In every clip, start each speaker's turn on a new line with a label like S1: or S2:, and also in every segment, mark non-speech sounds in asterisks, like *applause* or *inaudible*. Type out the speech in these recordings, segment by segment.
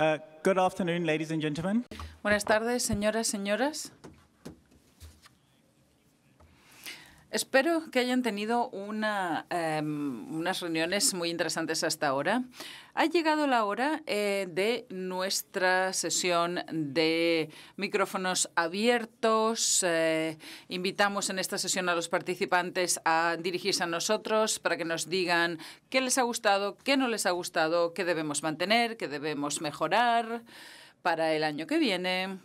S1: Uh, good afternoon, ladies and gentlemen.
S2: Buenas tardes, señoras, señoras. Espero que hayan tenido una, em, unas reuniones muy interesantes hasta ahora. Ha llegado la hora eh, de nuestra sesión de micrófonos abiertos. Eh, invitamos en esta sesión a los participantes a dirigirse a nosotros para que nos digan qué les ha gustado, qué no les ha gustado, qué debemos mantener, qué debemos mejorar para el año que viene.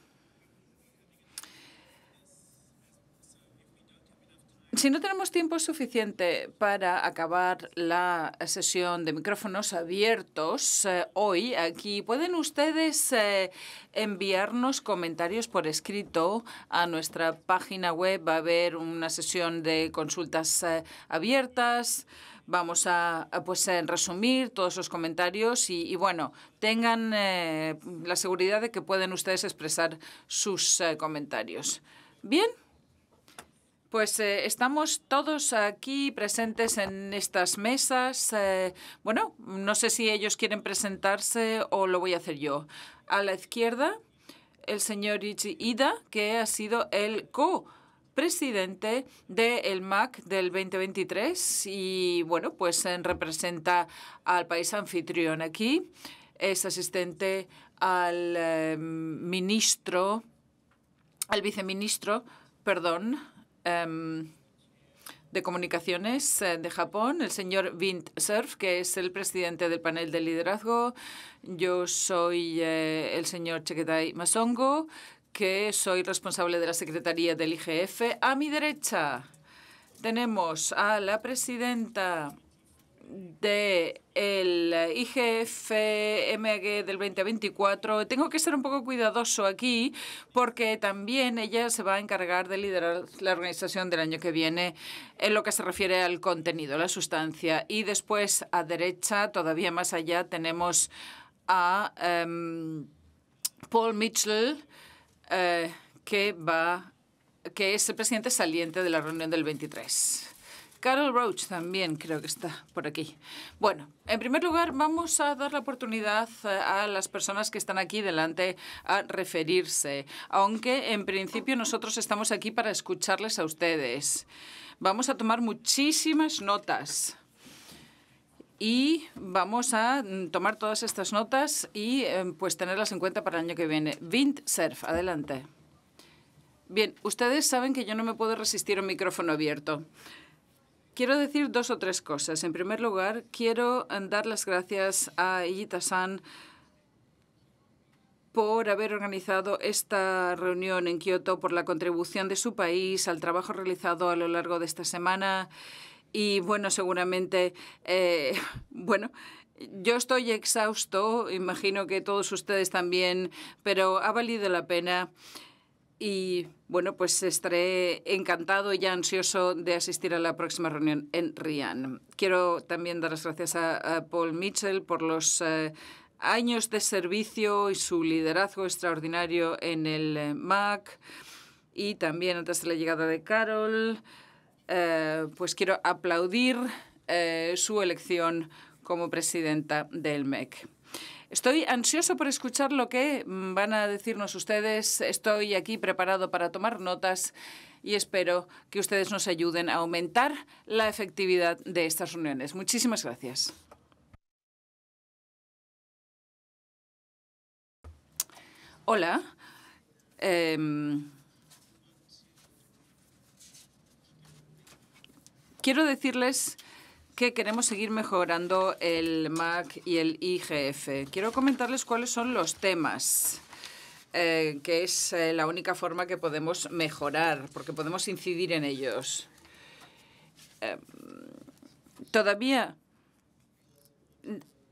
S2: Si no tenemos tiempo suficiente para acabar la sesión de micrófonos abiertos eh, hoy aquí, pueden ustedes eh, enviarnos comentarios por escrito a nuestra página web. Va a haber una sesión de consultas eh, abiertas vamos a, pues resumir todos los comentarios y, bueno tengan la seguridad de que pueden ustedes expresar sus comentarios bien pues eh, estamos todos aquí presentes en estas mesas. Eh, bueno, no sé si ellos quieren presentarse o lo voy a hacer yo. A la izquierda, el señor Ichi Ida, que ha sido el co presidente del MAC del 2023 y bueno, pues eh, representa al país anfitrión aquí. Es asistente al ministro, al viceministro, perdón, Em, de Comunicaciones eh, de Japón, el señor Vint Cerf, que es el presidente del panel de liderazgo. Yo soy eh, el señor Cheketai Masongo, que soy responsable de la Secretaría del IGF. A mi derecha tenemos a la presidenta de el IGFMG del 2024, tengo que ser un poco cuidadoso aquí porque también ella se va a encargar de liderar la organización del año que viene en lo que se refiere al contenido, la sustancia. Y después a derecha, todavía más allá, tenemos a em, Paul Mitchell, eh, que va que es el presidente saliente de la reunión del 23. Carol Roach también creo que está por aquí. Bueno, en primer lugar vamos a dar la oportunidad eh, a las personas que están aquí delante a referirse, aunque en principio nosotros estamos aquí para escucharles a ustedes. Vamos a tomar muchísimas notas y vamos a mm, tomar todas estas notas y eh, pues tenerlas en cuenta para el año que viene. Vint Surf, adelante. Bien, ustedes saben que yo no me puedo resistir a un micrófono abierto. Quiero decir dos o tres cosas. En primer lugar, quiero eh, dar las gracias a Iyita-san por haber organizado esta reunión en Kioto, por la contribución de su país al trabajo realizado a lo largo de esta semana. Y bueno, seguramente, eh, *laughs* bueno, yo estoy exhausto, imagino que todos ustedes también, pero ha valido la pena y bueno, pues estaré encantado y ansioso de asistir a la próxima reunión en Rian. Quiero también dar las gracias a, Paul Mitchell por los eh, años de servicio y su liderazgo extraordinario en el eh, MAC y también antes de la llegada de Carol. Eh, pues quiero aplaudir su elección como presidenta del MEC. Estoy ansioso por escuchar lo que van a decirnos ustedes. Estoy aquí preparado para tomar notas y espero que ustedes nos ayuden a aumentar la efectividad de estas reuniones. Muchísimas gracias. Hola. Em, quiero decirles que queremos seguir mejorando el MAC y el IGF. Quiero comentarles cuáles son los temas. Eh, que es eh, la única forma que podemos mejorar, porque podemos incidir en ellos. Em, todavía,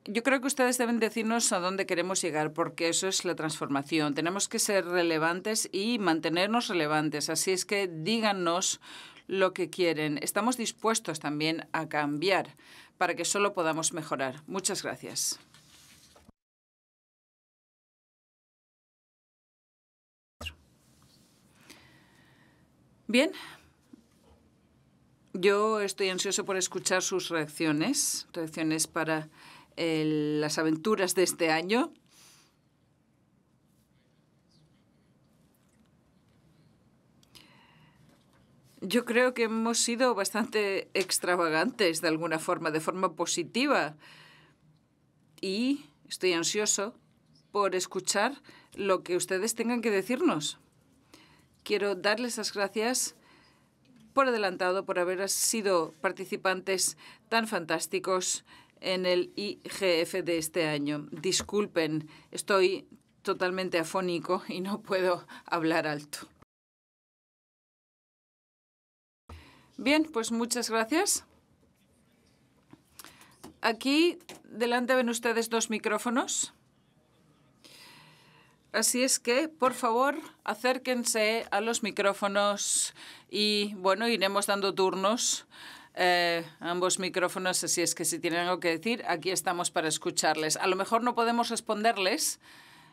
S2: yo creo que ustedes deben decirnos a dónde queremos llegar, porque eso es la transformación. Tenemos que ser relevantes y mantenernos relevantes. Así es que díganos lo que quieren. Estamos dispuestos también a cambiar para que solo podamos mejorar. Muchas gracias. Bien, yo estoy ansioso por escuchar sus reacciones, reacciones para eh, las aventuras de este año. Yo creo que hemos sido bastante extravagantes de alguna forma, de forma positiva. Y estoy ansioso por escuchar lo que ustedes tengan que decirnos. Quiero darles las gracias por adelantado por haber sido participantes tan fantásticos en el IGF de este año. Disculpen, estoy totalmente afónico y no puedo hablar alto. Bien, pues muchas gracias. Aquí delante ven ustedes dos micrófonos. Así es que, por favor, acérquense a los micrófonos y, bueno, iremos dando turnos a eh, ambos micrófonos. Así es que si tienen algo que decir, aquí estamos para escucharles. A lo mejor no podemos responderles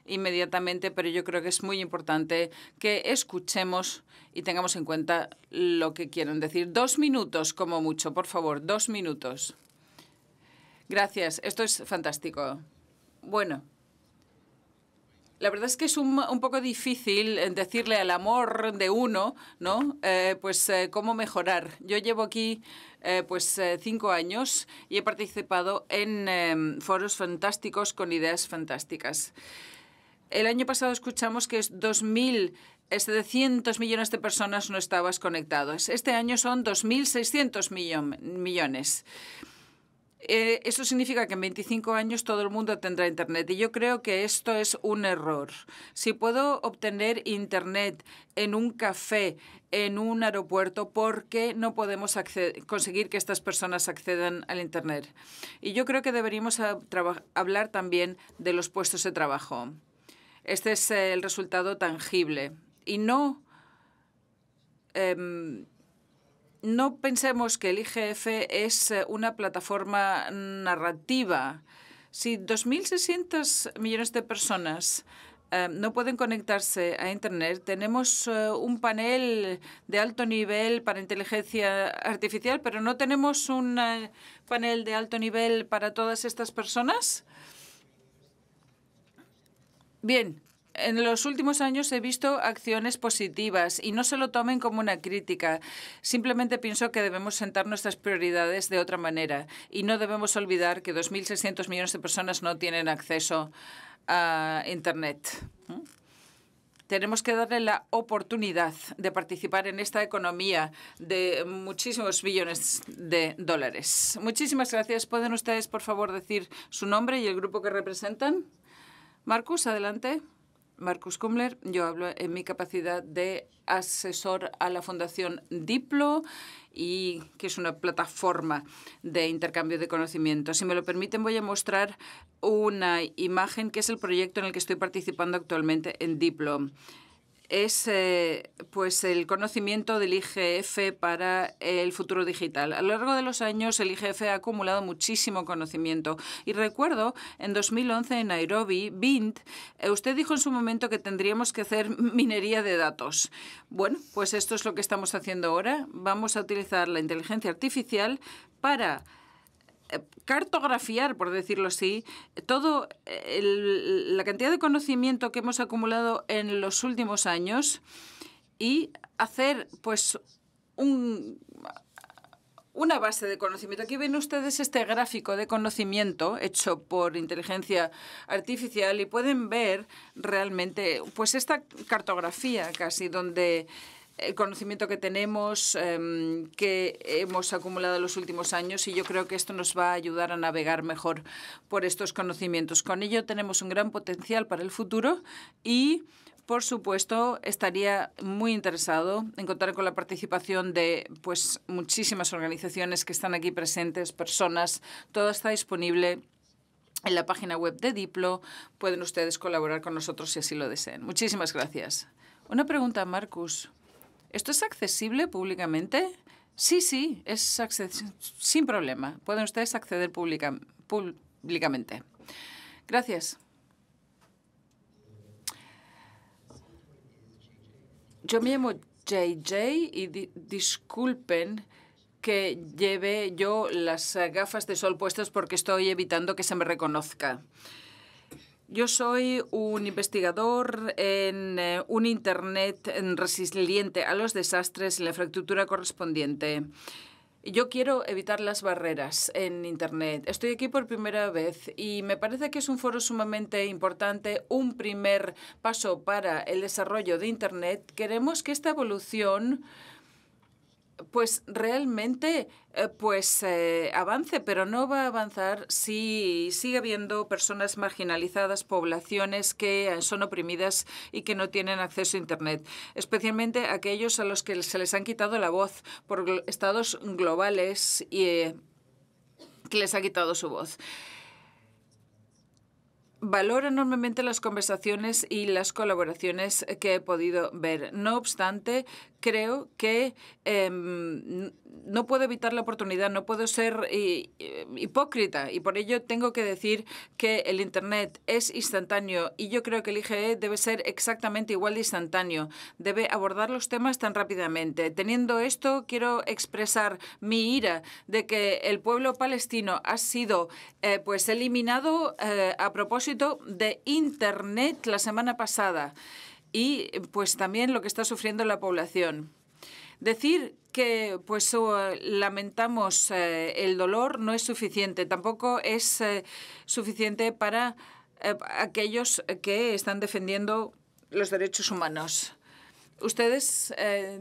S2: inmediatamente, pero yo creo que es muy importante que escuchemos y tengamos en cuenta lo que quieren decir. Dos minutos como mucho, por favor, dos minutos. Gracias, esto es fantástico. Bueno, la verdad es que es un, poco difícil decirle al amor de uno, ¿no? Eh, pues eh, cómo mejorar. Yo llevo aquí eh, pues cinco años y he participado en em, foros fantásticos con ideas fantásticas. El año pasado escuchamos que es millones de personas no estaban conectadas. Este año son 2.600 millones. Eh, eso significa que en 25 años todo el mundo tendrá Internet y yo creo que esto es un error. Si puedo obtener Internet en un café, en un aeropuerto, ¿por qué no podemos conseguir que estas personas accedan al Internet? Y yo creo que deberíamos ah, hablar también de los puestos de trabajo. Este es el resultado tangible. Y no, em, no pensemos que el IGF es eh, una plataforma narrativa. Si 2.600 millones de personas em, no pueden conectarse a Internet, tenemos eh, un panel de alto nivel para inteligencia artificial, pero no tenemos un eh, panel de alto nivel para todas estas personas. Bien, en los últimos años he visto acciones positivas y no se lo tomen como una crítica. Simplemente pienso que debemos sentar nuestras prioridades de otra manera y no debemos olvidar que 2.600 millones de personas no tienen acceso a Internet. Tenemos que darle la oportunidad de participar en esta economía de muchísimos billones de dólares. Muchísimas gracias. ¿Pueden ustedes, por favor, decir su nombre y el grupo que representan? Marcus, adelante. Marcus Kumler, yo hablo en mi capacidad de asesor a la Fundación Diplo y que es una plataforma de intercambio de conocimientos. Si me lo permiten, voy a mostrar una imagen que es el proyecto en el que estoy participando actualmente en Diplo es eh, pues el conocimiento del IGF para el futuro digital. A lo largo de los años el IGF ha acumulado muchísimo conocimiento y recuerdo en 2011 en Nairobi, BINT, eh, usted dijo en su momento que tendríamos que hacer minería de datos. Bueno, pues esto es lo que estamos haciendo ahora. Vamos a utilizar la inteligencia artificial para eh, cartografiar, por decirlo así, toda eh, la cantidad de conocimiento que hemos acumulado en los últimos años y hacer pues un, una base de conocimiento. Aquí ven ustedes este gráfico de conocimiento hecho por inteligencia artificial y pueden ver realmente pues esta cartografía casi donde el conocimiento que tenemos, em, que hemos acumulado en los últimos años y yo creo que esto nos va a ayudar a navegar mejor por estos conocimientos. Con ello tenemos un gran potencial para el futuro y por supuesto, estaría muy interesado en contar con la participación de pues muchísimas organizaciones que están aquí presentes, personas, todo está disponible en la página web de Diplo. Pueden ustedes colaborar con nosotros si así lo deseen. Muchísimas gracias. Una pregunta, Marcus. ¿Esto es accesible públicamente? Sí, sí, es sin problema. Pueden ustedes acceder públicamente. Gracias. Yo me llamo JJ y disculpen que lleve yo las gafas de sol puestas porque estoy evitando que se me reconozca. Yo soy un investigador en eh, un Internet resiliente a los desastres y la infraestructura correspondiente. Yo quiero evitar las barreras en Internet. Estoy aquí por primera vez y me parece que es un foro sumamente importante, un primer paso para el desarrollo de Internet. Queremos que esta evolución pues realmente eh, pues eh, avance, pero no va a avanzar si sigue habiendo personas marginalizadas, poblaciones que son oprimidas y que no tienen acceso a Internet, especialmente aquellos a los que se les han quitado la voz por estados globales y eh, que les ha quitado su voz. Valoro enormemente las conversaciones y las colaboraciones que he podido ver. No obstante, creo que em, no puedo evitar la oportunidad, no puedo ser eh, eh, hipócrita y por ello tengo que decir que el Internet es instantáneo y yo creo que el IGE debe ser exactamente igual de instantáneo, debe abordar los temas tan rápidamente. Teniendo esto, quiero expresar mi ira de que el pueblo palestino ha sido eh, pues eliminado a propósito de Internet la semana pasada y pues también lo que está sufriendo la población. Decir que pues eh, lamentamos eh, el dolor no es suficiente, tampoco es eh, suficiente para aquellos que están defendiendo los derechos humanos. Ustedes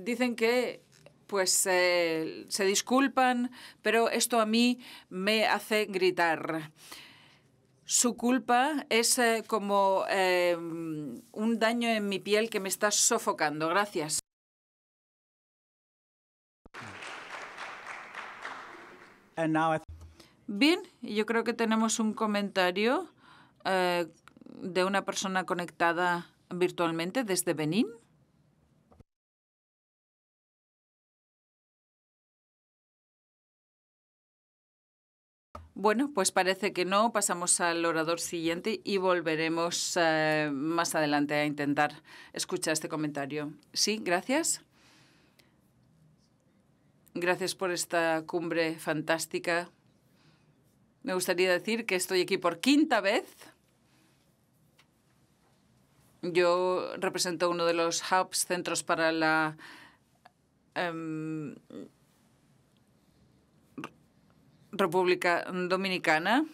S2: dicen que pues se disculpan, pero esto a mí me hace gritar. Su culpa es como un daño en mi piel que me está sofocando. Gracias. Bien, yo creo que tenemos un comentario eh, de una persona conectada virtualmente desde Benín. Bueno, pues parece que no. Pasamos al orador siguiente y volveremos eh, más adelante a intentar escuchar este comentario. Sí, gracias. Gracias por esta cumbre fantástica. Me gustaría decir que estoy aquí por quinta vez. Yo represento uno de los hubs, centros para la em, República Dominicana.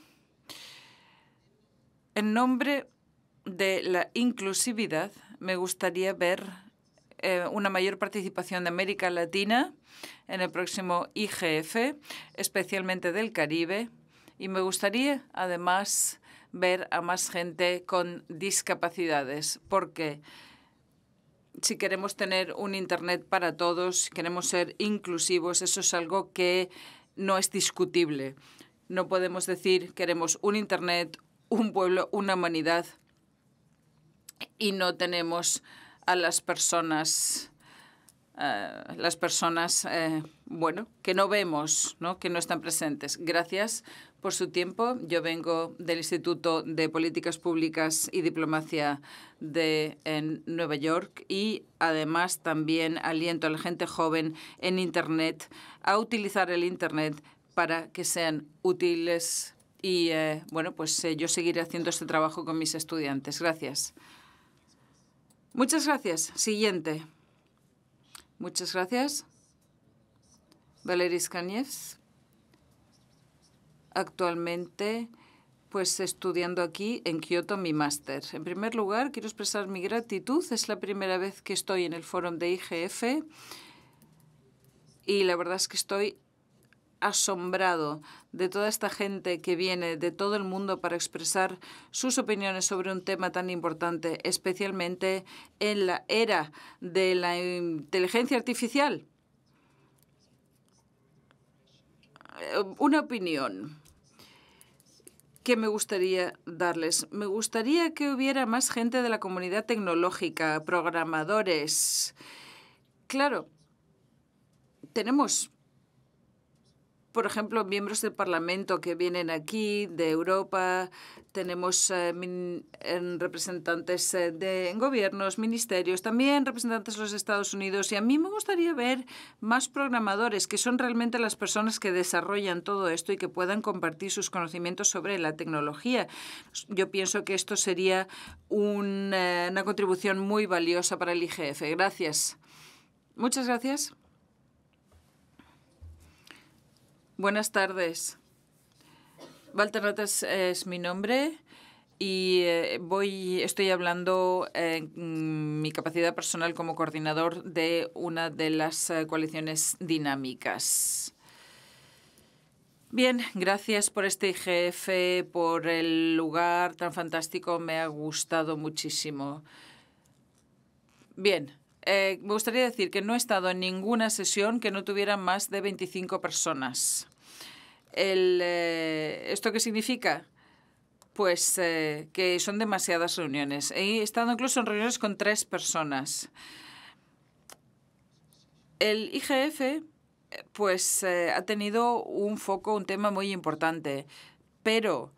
S2: En nombre de la inclusividad, me gustaría ver eh, una mayor participación de América Latina en el próximo IGF, especialmente del Caribe. Y me gustaría, además, ver a más gente con discapacidades, porque si queremos tener un Internet para todos, queremos ser inclusivos, eso es algo que no es discutible. No podemos decir queremos un Internet, un pueblo, una humanidad y no tenemos a las personas eh, las personas eh, bueno que no vemos que no están presentes gracias por su tiempo yo vengo del instituto de políticas públicas y diplomacia de en nueva york y además también aliento a la gente joven en internet a utilizar el internet para que sean útiles y eh, bueno pues yo seguiré haciendo este trabajo con mis estudiantes gracias muchas gracias siguiente Muchas gracias. Valery Cáñez. actualmente pues estudiando aquí en Kioto mi máster. En primer lugar, quiero expresar mi gratitud. Es la primera vez que estoy en el foro de IGF y la verdad es que estoy asombrado de toda esta gente que viene de todo el mundo para expresar sus opiniones sobre un tema tan importante, especialmente en la era de la inteligencia artificial. Eh, una opinión que me gustaría darles. Me gustaría que hubiera más gente de la comunidad tecnológica, programadores. Claro, tenemos por ejemplo, miembros del Parlamento que vienen aquí de Europa, tenemos eh, eh, representantes eh, de gobiernos, ministerios, también representantes de los Estados Unidos. Y a mí me gustaría ver más programadores, que son realmente las personas que desarrollan todo esto y que puedan compartir sus conocimientos sobre la tecnología. Yo pienso que esto sería una contribución muy valiosa para el IGF. Gracias. Muchas gracias. Buenas tardes. Walter Ratas es mi nombre y eh, voy, estoy hablando eh, en mi capacidad personal como coordinador de una de las eh, coaliciones dinámicas. Bien, gracias por este IGF, por el lugar tan fantástico, me ha gustado muchísimo. Bien, eh, me gustaría decir que no he estado en ninguna sesión que no tuviera más de 25 personas. Eh, ¿Esto qué significa? Pues eh, que son demasiadas reuniones. He estado incluso en reuniones con tres personas. El IGF pues ha tenido un foco, un tema muy importante, pero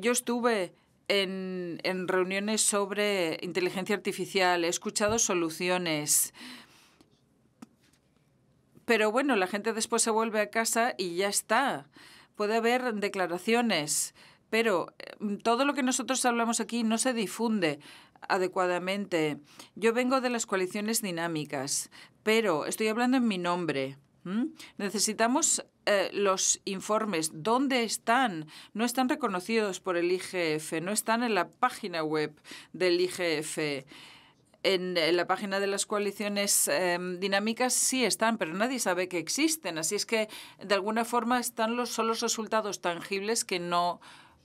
S2: yo estuve en, reuniones sobre inteligencia artificial, he escuchado soluciones pero bueno, la gente después se vuelve a casa y ya está. Puede haber declaraciones, pero eh, todo lo que nosotros hablamos aquí no se difunde adecuadamente. Yo vengo de las coaliciones dinámicas, pero estoy hablando en mi nombre. Necesitamos eh, los informes, ¿dónde están? No están reconocidos por el IGF, no están en la página web del IGF. En, la página de las coaliciones em, dinámicas sí están, pero nadie sabe que existen. Así es que, de alguna forma, están los, son los resultados tangibles que no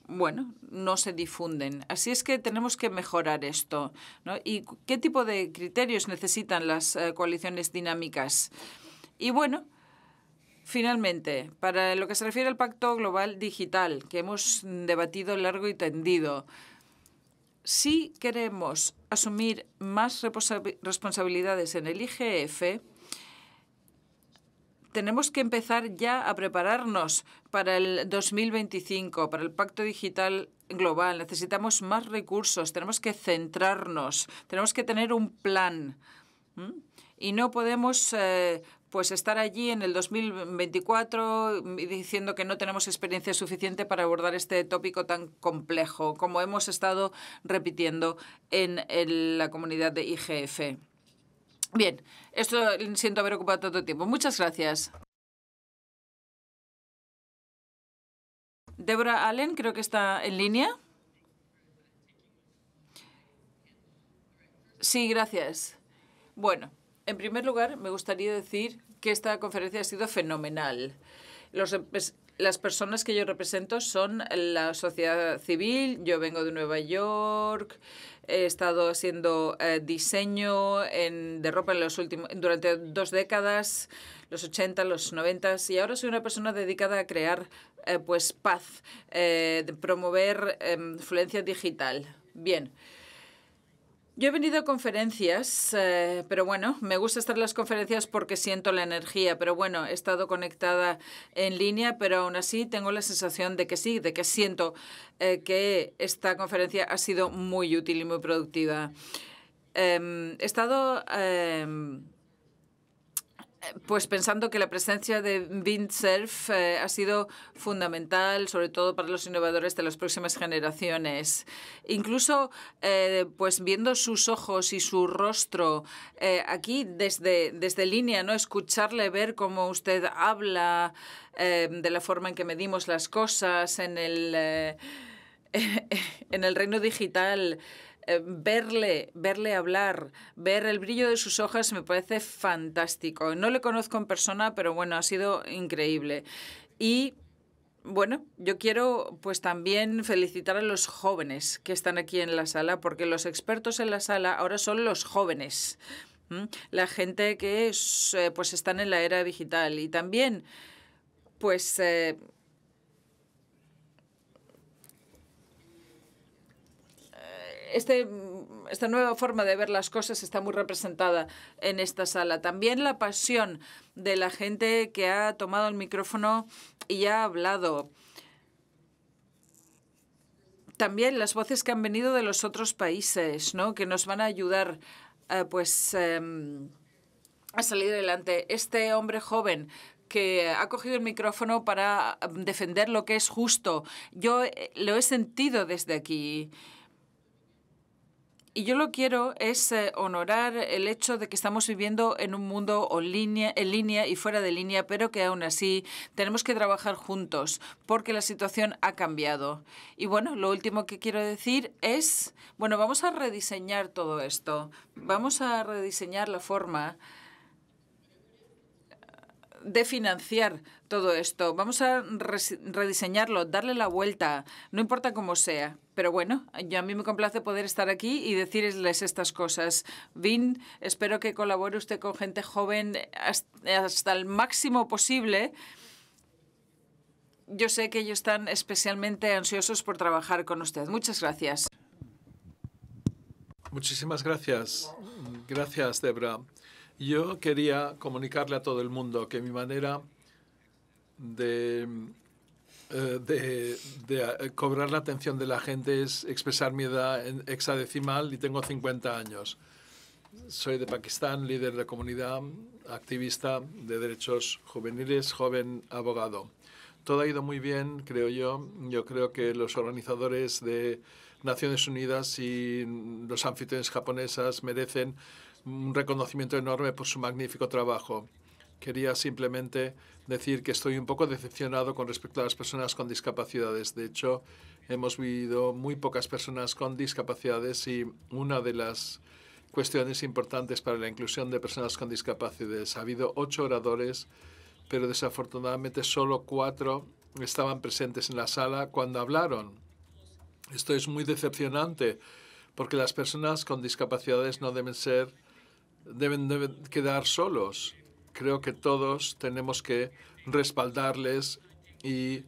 S2: bueno, no se difunden. Así es que tenemos que mejorar esto. ¿no? ¿Y qué tipo de criterios necesitan las eh, coaliciones dinámicas? Y bueno, finalmente, para lo que se refiere al Pacto Global Digital, que hemos debatido largo y tendido, si queremos asumir más responsabilidades en el IGF, tenemos que empezar ya a prepararnos para el 2025, para el Pacto Digital Global. Necesitamos más recursos, tenemos que centrarnos, tenemos que tener un plan. Y no podemos eh, pues estar allí en el 2024 mm, diciendo que no tenemos experiencia suficiente para abordar este tópico tan complejo, como hemos estado repitiendo en, la comunidad de IGF. Bien, esto siento haber ocupado tanto tiempo. Muchas gracias. Débora Allen, creo que está en línea. Sí, gracias. Bueno. En primer lugar, me gustaría decir que esta conferencia ha sido fenomenal. Em-, pues, las personas que yo represento son la sociedad civil. Yo vengo de Nueva York. He estado haciendo eh, diseño de ropa en los últimos, durante dos décadas, los 80, los 90, y ahora soy una persona dedicada a crear eh, pues, paz, eh, promover em, influencia digital. Bien. Yo he venido a conferencias, eh, pero bueno, me gusta estar en las conferencias porque siento la energía, pero bueno, he estado conectada en línea, pero aún así tengo la sensación de que sí, de que siento eh, que esta conferencia ha sido muy útil y muy productiva. Em, he estado em, pues pensando que la presencia de Vintsurf eh, ha sido fundamental, sobre todo para los innovadores de las próximas generaciones. Incluso, eh, pues viendo sus ojos y su rostro eh, aquí desde, desde línea, no escucharle ver cómo usted habla, de la forma en que medimos las cosas en el *laughs* en el reino digital. Eh, verle, verle hablar, ver el brillo de sus hojas me parece fantástico. No le conozco en persona, pero bueno, ha sido increíble. Y bueno, yo quiero pues también felicitar a los jóvenes que están aquí en la sala, porque los expertos en la sala ahora son los jóvenes, la gente que eh, pues están en la era digital y también pues eh, Este, mm, esta nueva forma de ver las cosas está muy representada en esta sala. También la pasión de la gente que ha tomado el micrófono y ha hablado. También las voces que han venido de los otros países, ¿no? que nos van a ayudar eh, pues, em, a salir adelante. Este hombre joven que ha cogido el micrófono para defender lo que es justo. Yo eh, lo he sentido desde aquí. Y yo lo quiero es eh, honorar el hecho de que estamos viviendo en un mundo en línea y fuera de línea, pero que aún así tenemos que trabajar juntos porque la situación ha cambiado. Y bueno, lo último que quiero decir es, bueno, vamos a rediseñar todo esto. Vamos a rediseñar la forma de financiar todo esto. Vamos a rediseñarlo, darle la vuelta, no importa cómo sea. Pero bueno, yo a mí me complace poder estar aquí y decirles estas cosas. Vin, espero que colabore usted con gente joven hasta el máximo posible. Yo sé que ellos están especialmente ansiosos por trabajar con usted. Muchas gracias.
S3: Muchísimas gracias. Gracias, Debra. Yo quería comunicarle a todo el mundo que mi manera de, eh, eh, cobrar la atención de la gente es expresar mi edad en hexadecimal y tengo 50 años. Soy de Pakistán, líder de comunidad, activista de derechos juveniles, joven abogado. Todo ha ido muy bien, creo yo. Yo creo que los organizadores de Naciones Unidas y los anfitriones japonesas merecen un reconocimiento enorme por su magnífico trabajo. Quería simplemente decir que estoy un poco decepcionado con respecto a las personas con discapacidades. De hecho, hemos vivido muy pocas personas con discapacidades y una de las cuestiones importantes para la inclusión de personas con discapacidades. Ha habido ocho oradores, pero desafortunadamente solo cuatro estaban presentes en la sala cuando hablaron. Esto es muy decepcionante porque las personas con discapacidades no deben ser, deben quedar solos creo que todos tenemos que respaldarles y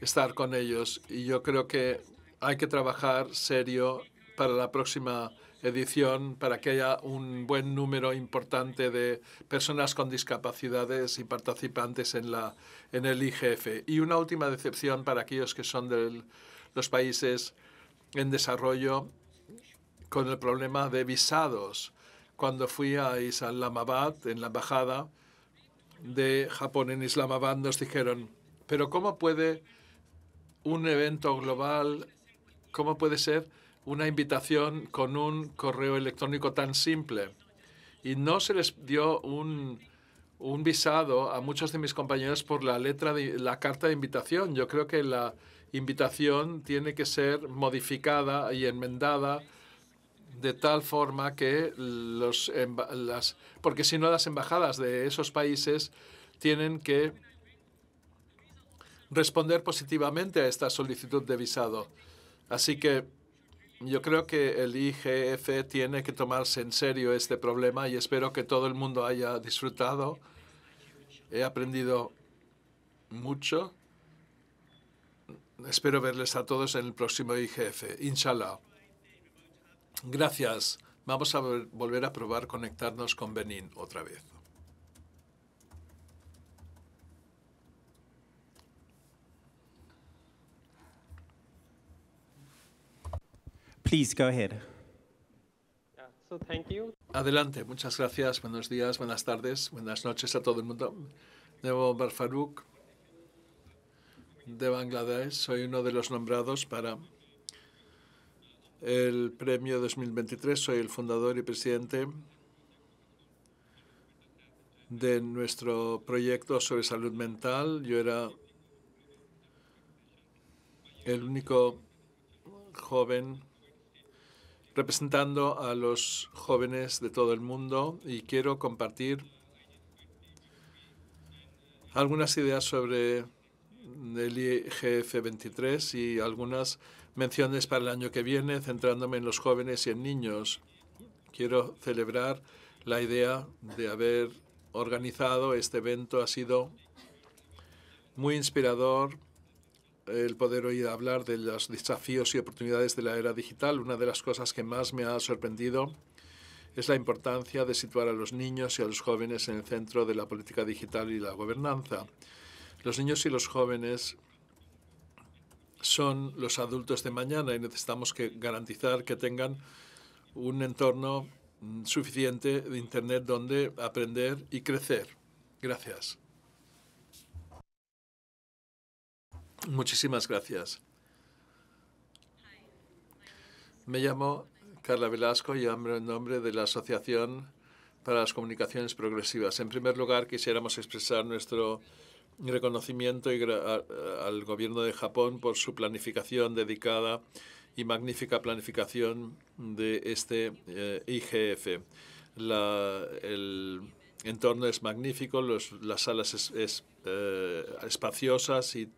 S3: estar con ellos. Y yo creo que hay que trabajar serio para la próxima edición, para que haya un buen número importante de personas con discapacidades y participantes en, la, en el IGF. Y una última decepción para aquellos que son de los países en desarrollo con el problema de visados. Cuando fui a Islamabad, en la embajada, de Japón en Islamabad nos dijeron, pero ¿cómo puede un evento global, cómo puede ser una invitación con un correo electrónico tan simple? Y no se les dio un, un visado a muchos de mis compañeros por la letra de la carta de invitación. Yo creo que la invitación tiene que ser modificada y enmendada de tal forma que los, las, porque si no las embajadas de esos países tienen que responder positivamente a esta solicitud de visado. Así que yo creo que el IGF tiene que tomarse en serio este problema y espero que todo el mundo haya disfrutado. He aprendido mucho. Espero verles a todos en el próximo IGF. Inshallah. Gracias. Vamos a volver a probar conectarnos con Benin otra vez.
S1: Please go ahead.
S3: Adelante, muchas gracias. Buenos días, buenas tardes, buenas noches a todo el mundo. Debo Barfaruk de Bangladesh. Soy uno de los nombrados para el premio 2023. Soy el fundador y presidente de nuestro proyecto sobre salud mental. Yo era el único joven representando a los jóvenes de todo el mundo y quiero compartir algunas ideas sobre el IGF-23 y algunas menciones para el año que viene, centrándome en los jóvenes y en niños. Quiero celebrar la idea de haber organizado este evento. Ha sido muy inspirador el poder oír hablar de los desafíos y oportunidades de la era digital. Una de las cosas que más me ha sorprendido es la importancia de situar a los niños y a los jóvenes en el centro de la política digital y la gobernanza. Los niños y los jóvenes son los adultos de mañana y necesitamos que garantizar que tengan un entorno mm, suficiente de Internet donde aprender y crecer. Gracias. Muchísimas gracias. Me llamo Carla Velasco y hablo en nombre de la Asociación para las Comunicaciones Progresivas. En primer lugar, quisiéramos expresar nuestro reconocimiento al gobierno de Japón por su planificación dedicada y magnífica planificación de este eh, IGF. el entorno es magnífico, las salas es, eh, espaciosas y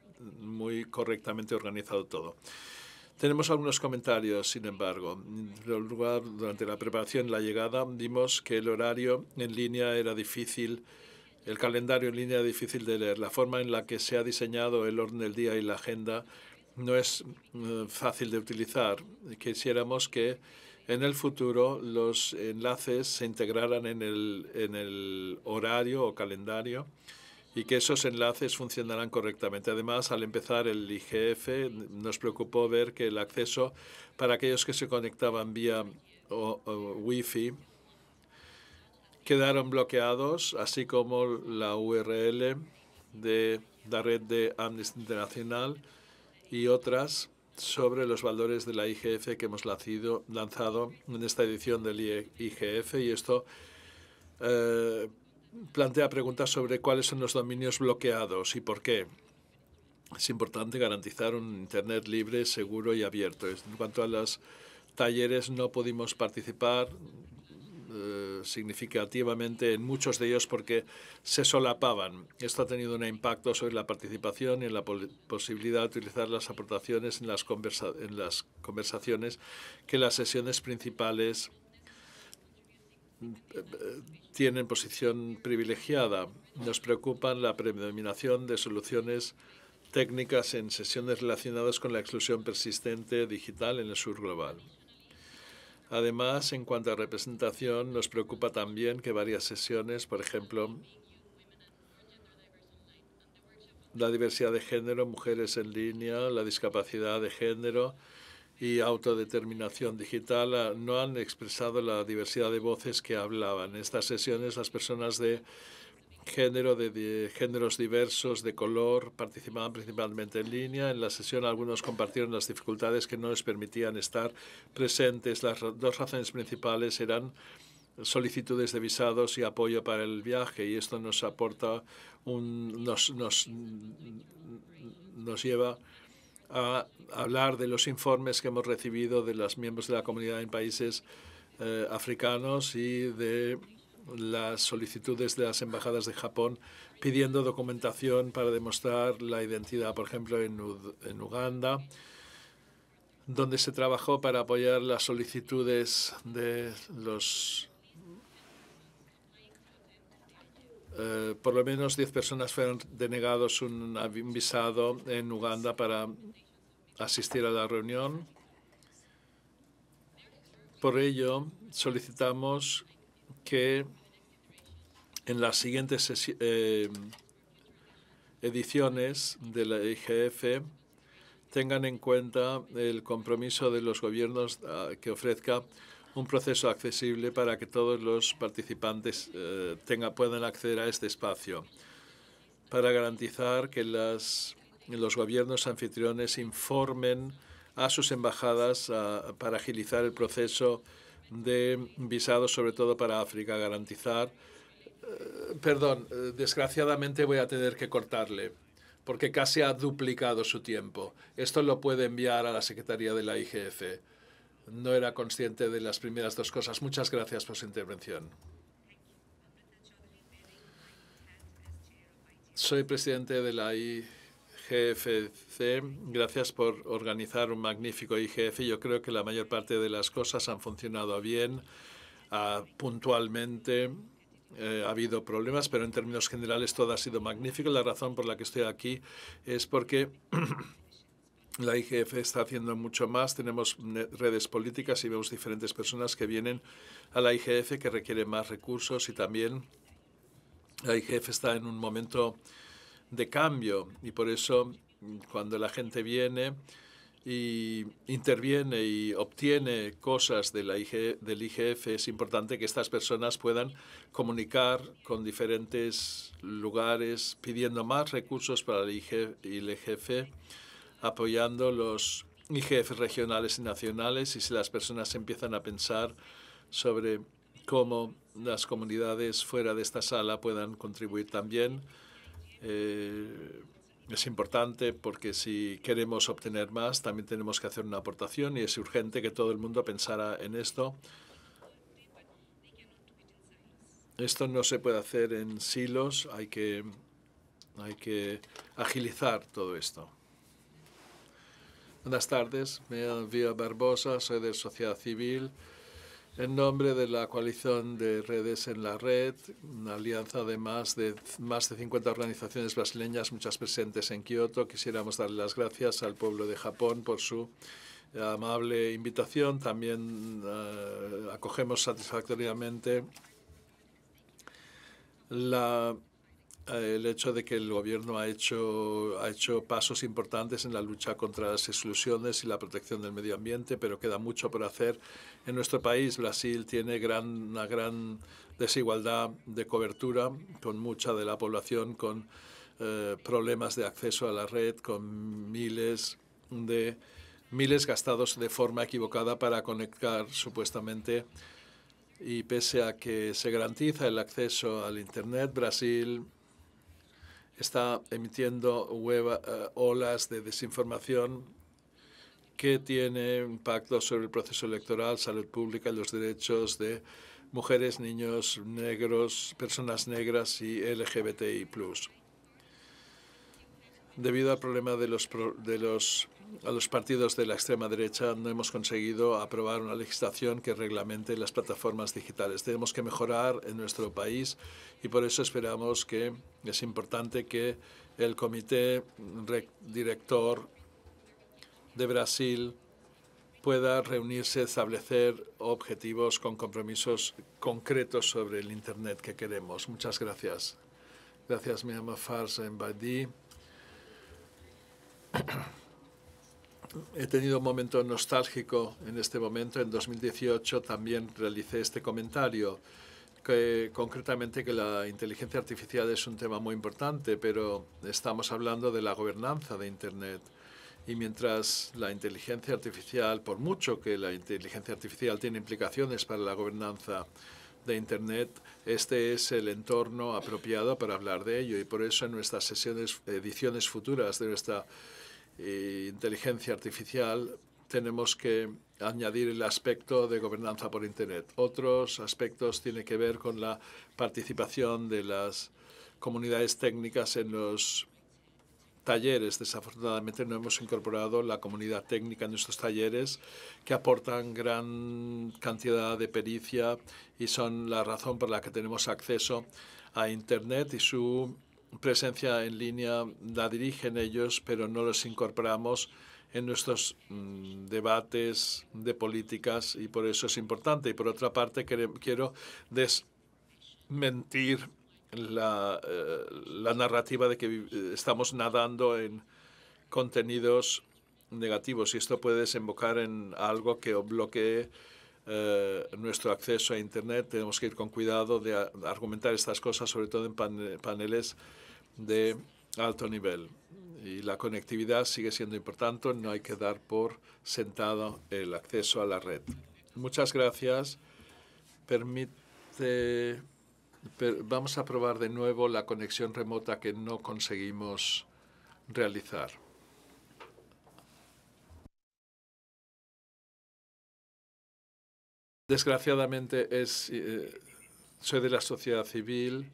S3: muy correctamente organizado todo. Tenemos algunos comentarios, sin embargo. Durante la preparación y la llegada vimos que el horario en línea era difícil el calendario en línea difícil de leer. La forma en la que se ha diseñado el orden del día y la agenda no es eh, fácil de utilizar. Quisiéramos que en el futuro los enlaces se integraran en el, horario o calendario y que esos enlaces funcionaran correctamente. Además, al empezar el IGF, nos preocupó ver que el acceso para aquellos que se conectaban vía o, Wi-Fi quedaron bloqueados, así como la URL de la red de Amnesty Internacional y otras sobre los valores de la IGF que hemos lanzado en esta edición del IGF. Y esto eh, plantea preguntas sobre cuáles son los dominios bloqueados y por qué. Es importante garantizar un Internet libre, seguro y abierto. En cuanto a los talleres, no pudimos participar eh, significativamente en muchos de ellos porque se solapaban. Esto ha tenido un impacto sobre la participación y en la posibilidad de utilizar las aportaciones en las, en las conversaciones que las sesiones principales eh, tienen posición privilegiada. Nos preocupan la predominación de soluciones técnicas en sesiones relacionadas con la exclusión persistente digital en el sur global. Además, en cuanto a representación, nos preocupa también que varias sesiones, por ejemplo, la diversidad de género, mujeres en línea, la discapacidad de género y autodeterminación digital, ah, no han expresado la diversidad de voces que hablaban. En estas sesiones, las personas de género, de, géneros diversos, de color, participaban principalmente en línea. En la sesión algunos compartieron las dificultades que no les permitían estar presentes. Las dos razones principales eran solicitudes de visados y apoyo para el viaje y esto nos aporta un, nos, nos, nos lleva a hablar de los informes que hemos recibido de los miembros de la comunidad en países eh, africanos y de las solicitudes de las embajadas de Japón pidiendo documentación para demostrar la identidad, por ejemplo, en, Uganda, donde se trabajó para apoyar las solicitudes de los eh, por lo menos 10 personas fueron denegados un visado en Uganda para asistir a la reunión. Por ello, solicitamos que en las siguientes eh, ediciones de la IGF tengan en cuenta el compromiso de los gobiernos ah, que ofrezca un proceso accesible para que todos los participantes eh, puedan acceder a este espacio, para garantizar que los gobiernos anfitriones informen a sus embajadas ah, para agilizar el proceso de visados, sobre todo para África, garantizar eh, perdón, eh, desgraciadamente voy a tener que cortarle porque casi ha duplicado su tiempo. Esto lo puede enviar a la Secretaría de la IGF. No era consciente de las primeras dos cosas. Muchas gracias por su intervención. Soy presidente de la IGFC. Gracias por organizar un magnífico IGF. Yo creo que la mayor parte de las cosas han funcionado bien, ah, puntualmente. Eh, ha habido problemas, pero en términos generales todo ha sido magnífico. La razón por la que estoy aquí es porque *clears throat* la IGF está haciendo mucho más. Tenemos redes políticas y vemos diferentes personas que vienen a la IGF que requieren más recursos y también la IGF está en un momento de cambio y por eso mm, cuando la gente viene y interviene y obtiene cosas del IGF, es importante que estas personas puedan comunicar con diferentes lugares pidiendo más recursos para el IGF, el IGF apoyando los IGF regionales y nacionales y si las personas empiezan a pensar sobre cómo las comunidades fuera de esta sala puedan contribuir también. Eh, es importante porque si queremos obtener más, también tenemos que hacer una aportación y es urgente que todo el mundo pensara en esto. Esto no se puede hacer en silos, hay que, hay que agilizar todo esto. Buenas tardes, me llamo Vía Barbosa, soy de Sociedad Civil. En nombre de la coalición de redes en la red, una alianza de más de, más de 50 organizaciones brasileñas, muchas presentes en Kioto, quisiéramos darle las gracias al pueblo de Japón por su eh, amable invitación. También eh, acogemos satisfactoriamente la eh, el hecho de que el gobierno ha hecho, ha hecho pasos importantes en la lucha contra las exclusiones y la protección del medio ambiente, pero queda mucho por hacer. En nuestro país, Brasil tiene gran, una gran desigualdad de cobertura, con mucha de la población con eh, problemas de acceso a la red, con miles de miles gastados de forma equivocada para conectar supuestamente y pese a que se garantiza el acceso al Internet, Brasil está emitiendo eh, olas de desinformación que tiene impacto sobre el proceso electoral, salud pública y los derechos de mujeres, niños, negros, personas negras y LGBTI+. Debido al problema de los a los partidos de la extrema derecha no hemos conseguido aprobar una legislación que reglamente las plataformas digitales. Tenemos que mejorar en nuestro país y por eso esperamos que es importante que el comité director de Brasil pueda reunirse, establecer objetivos con compromisos concretos sobre el Internet que queremos. Muchas gracias. Gracias, mi ama Farsen Badi he tenido un momento nostálgico en este momento. En 2018 también realicé este comentario, que concretamente que la inteligencia artificial es un tema muy importante, pero estamos hablando de la gobernanza de Internet. Y mientras la inteligencia artificial, por mucho que la inteligencia artificial tiene implicaciones para la gobernanza de Internet, este es el entorno apropiado para hablar de ello. Y por eso en nuestras sesiones, ediciones futuras de nuestra inteligencia artificial, tenemos que añadir el aspecto de gobernanza por Internet. Otros aspectos tiene que ver con la participación de las comunidades técnicas en los talleres. Desafortunadamente no hemos incorporado la comunidad técnica en nuestros talleres, que aportan gran cantidad de pericia y son la razón por la que tenemos acceso a Internet y su presencia en línea la dirigen ellos, pero no los incorporamos en nuestros mm, debates de políticas y por eso es importante. Y por otra parte, quiero desmentir la, eh, la narrativa de que eh, estamos nadando en contenidos negativos y esto puede desembocar en algo que bloquee eh, nuestro acceso a Internet, tenemos que ir con cuidado de argumentar estas cosas, sobre todo en paneles de alto nivel. Y la conectividad sigue siendo importante, no hay que dar por sentado el acceso a la red. Muchas gracias. Permite, vamos a probar de nuevo la conexión remota que no conseguimos realizar. Desgraciadamente es, eh, soy de la sociedad civil,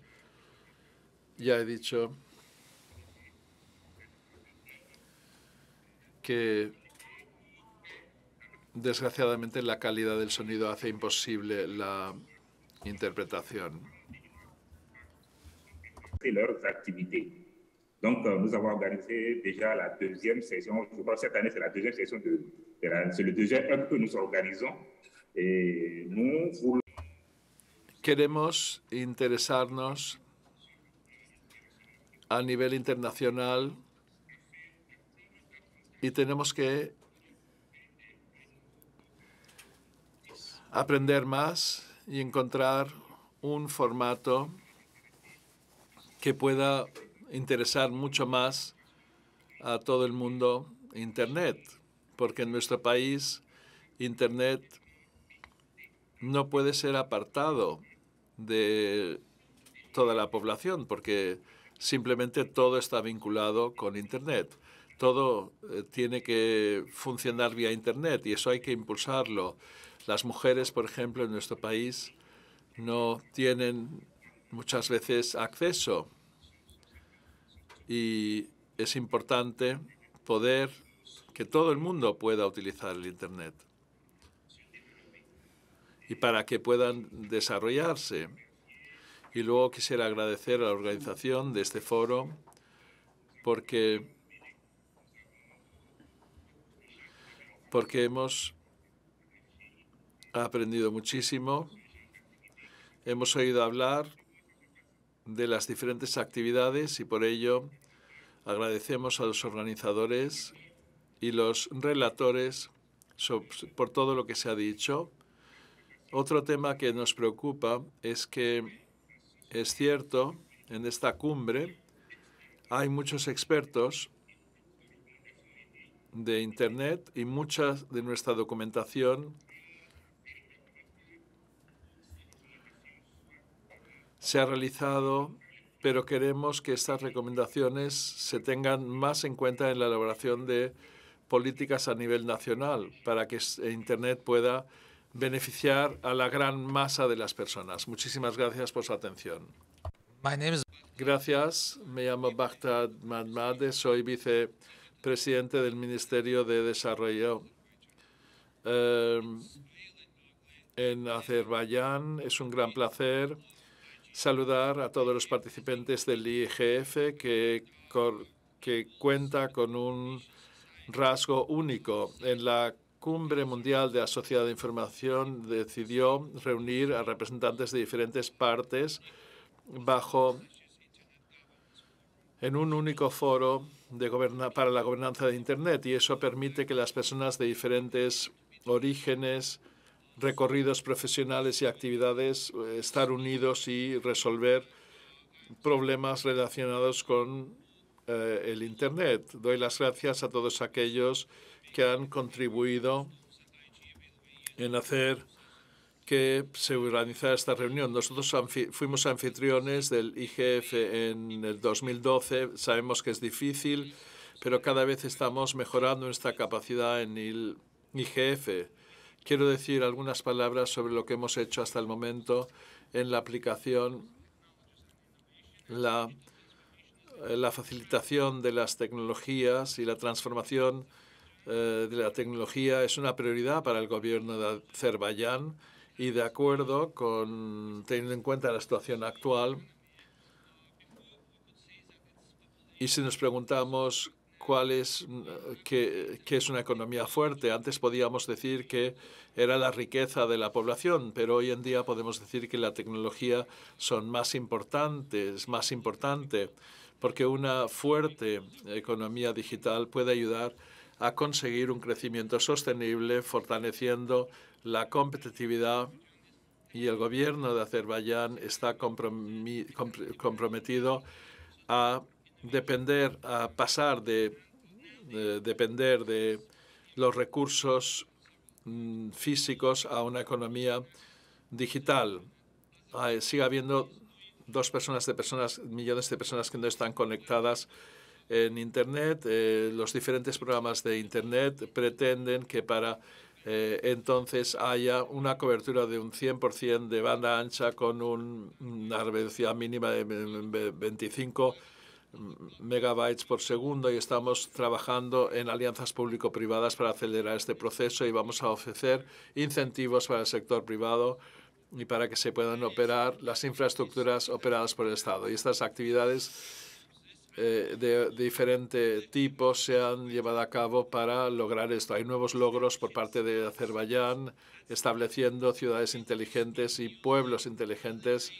S3: ya he dicho que desgraciadamente la calidad del sonido hace imposible la interpretación.
S2: Donc, euh, nous avons organisé déjà la deuxième session, je crois que cette année c'est la deuxième session, de, de c'est le deuxième que nous organisons
S3: Queremos interesarnos a nivel internacional y tenemos que aprender más y encontrar un formato que pueda interesar mucho más a todo el mundo Internet, porque en nuestro país Internet no puede ser apartado de toda la población, porque simplemente todo está vinculado con Internet. Todo eh, tiene que funcionar vía Internet y eso hay que impulsarlo. Las mujeres, por ejemplo, en nuestro país no tienen muchas veces acceso y es importante poder que todo el mundo pueda utilizar el Internet y para que puedan desarrollarse. Y luego quisiera agradecer a la organización de este foro porque, porque hemos aprendido muchísimo, hemos oído hablar de las diferentes actividades y por ello agradecemos a los organizadores y los relatores por todo lo que se ha dicho otro tema que nos preocupa es que es cierto, en esta cumbre hay muchos expertos de Internet y mucha de nuestra documentación se ha realizado, pero queremos que estas recomendaciones se tengan más en cuenta en la elaboración de políticas a nivel nacional para que Internet pueda beneficiar a la gran masa de las personas. Muchísimas gracias por su atención. Gracias. Me llamo Bagdad Madmade. Soy vicepresidente del Ministerio de Desarrollo eh, en Azerbaiyán. Es un gran placer saludar a todos los participantes del IGF que, que cuenta con un rasgo único en la Cumbre Mundial de la Sociedad de Información decidió reunir a representantes de diferentes partes bajo en un único foro de para la gobernanza de Internet y eso permite que las personas de diferentes orígenes, recorridos profesionales y actividades eh, estar unidos y resolver problemas relacionados con eh, el Internet. Doy las gracias a todos aquellos que han contribuido en hacer que se organizara esta reunión. Nosotros fuimos anfitriones del IGF en el 2012. Sabemos que es difícil, pero cada vez estamos mejorando nuestra capacidad en el IGF. Quiero decir algunas palabras sobre lo que hemos hecho hasta el momento en la aplicación, la, la facilitación de las tecnologías y la transformación eh, de la tecnología es una prioridad para el gobierno de Azerbaiyán y de acuerdo con, teniendo en cuenta la situación actual, y si nos preguntamos cuál es, eh, qué, qué, es una economía fuerte. Antes podíamos decir que era la riqueza de la población, pero hoy en día podemos decir que la tecnología son más importantes, más importante, porque una fuerte economía digital puede ayudar a conseguir un crecimiento sostenible, fortaleciendo la competitividad y el gobierno de Azerbaiyán está comprometido a depender, a pasar de, depender de los recursos mm, físicos a una economía digital. Sigue habiendo dos personas de personas, millones de personas que no están conectadas en Internet. Eh, los diferentes programas de Internet pretenden que para eh, entonces haya una cobertura de un 100% de banda ancha con una velocidad mínima de 25 megabytes por segundo y estamos trabajando en alianzas público-privadas para acelerar este proceso y vamos a ofrecer incentivos para el sector privado y para que se puedan operar las infraestructuras operadas por el Estado. Y estas actividades eh, de diferente tipo se han llevado a cabo para lograr esto. Hay nuevos logros por parte de Azerbaiyán estableciendo ciudades inteligentes y pueblos inteligentes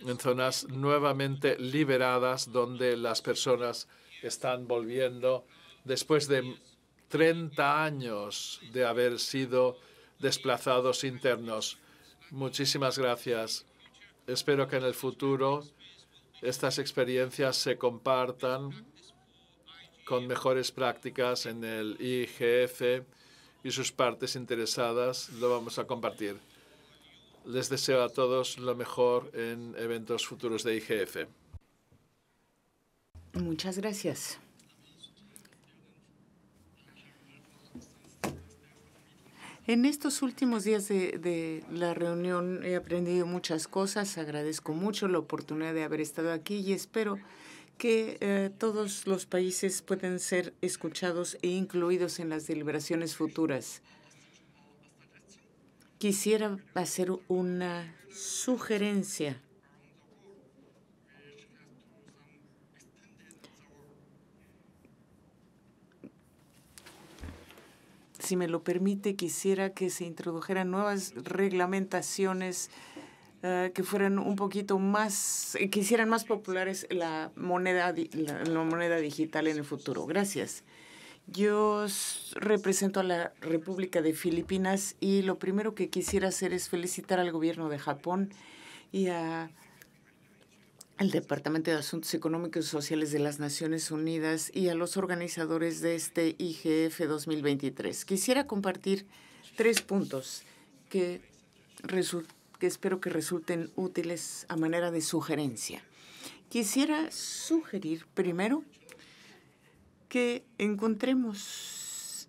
S3: en zonas nuevamente liberadas donde las personas están volviendo después de 30 años de haber sido desplazados internos. Muchísimas gracias. Espero que en el futuro estas experiencias se compartan con mejores prácticas en el IGF y sus partes interesadas lo vamos a compartir. Les deseo a todos lo mejor en eventos futuros de IGF.
S4: Muchas gracias. En estos últimos días de, la reunión he aprendido muchas cosas. Agradezco mucho la oportunidad de haber estado aquí y espero que eh, todos los países puedan ser escuchados e incluidos en las deliberaciones futuras. Quisiera hacer una sugerencia si me lo permite, quisiera que se introdujeran nuevas reglamentaciones eh, que fueran un poquito más, eh, que hicieran más populares la moneda, la moneda digital en el futuro. Gracias. Yo represento a la República de Filipinas y lo primero que quisiera hacer es felicitar al gobierno de Japón y a al Departamento de Asuntos Económicos y Sociales de las Naciones Unidas y a los organizadores de este IGF 2023. Quisiera compartir tres puntos que, que espero que resulten útiles a manera de sugerencia. Quisiera sugerir primero que encontremos,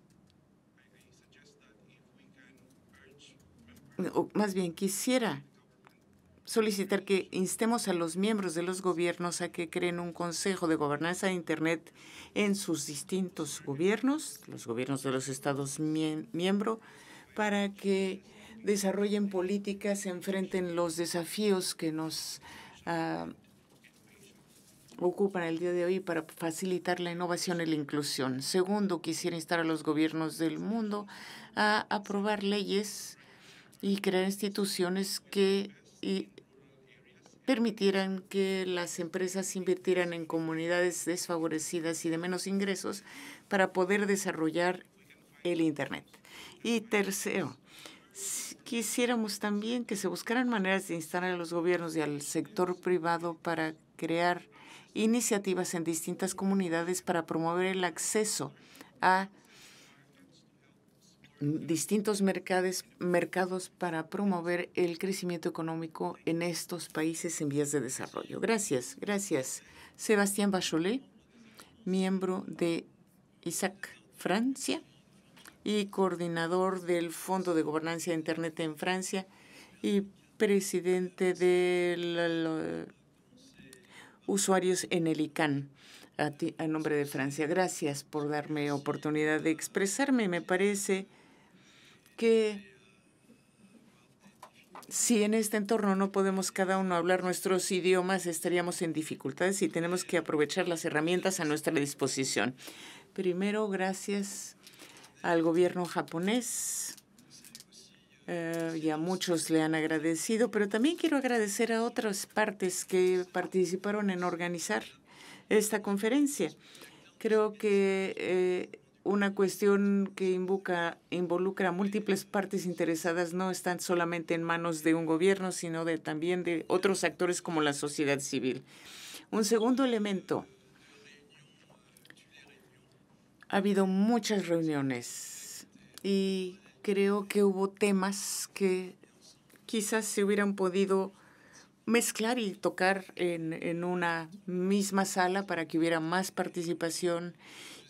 S4: o más bien quisiera solicitar que instemos a los miembros de los gobiernos a que creen un consejo de gobernanza de Internet en sus distintos gobiernos, los gobiernos de los estados miembro, para que desarrollen políticas, se enfrenten los desafíos que nos ah, ocupan el día de hoy para facilitar la innovación y la inclusión. Segundo, quisiera instar a los gobiernos del mundo a aprobar leyes y crear instituciones que permitieran que las empresas invirtieran en comunidades desfavorecidas y de menos ingresos para poder desarrollar el Internet. Y tercero, quisiéramos también que se buscaran maneras de instar a los gobiernos y al sector privado para crear iniciativas en distintas comunidades para promover el acceso a distintos mercados mercados para promover el crecimiento económico en estos países en vías de desarrollo. Gracias, gracias. Sebastián Bachelet, miembro de ISAC Francia y coordinador del Fondo de Gobernanza de Internet en Francia y presidente de los usuarios en el ICANN. A, a nombre de Francia, gracias por darme oportunidad de expresarme. Me parece que si en este entorno no podemos cada uno hablar nuestros idiomas, estaríamos en dificultades y tenemos que aprovechar las herramientas a nuestra disposición. Primero, gracias al gobierno japonés. Eh, y ya muchos le han agradecido, pero también quiero agradecer a otras partes que participaron en organizar esta conferencia. Creo que eh, una cuestión que involucra a múltiples partes interesadas no están solamente en manos de un gobierno, sino de, también de otros actores como la sociedad civil. Un segundo elemento. Ha habido muchas reuniones y creo que hubo temas que quizás se hubieran podido mezclar y tocar en, en una misma sala para que hubiera más participación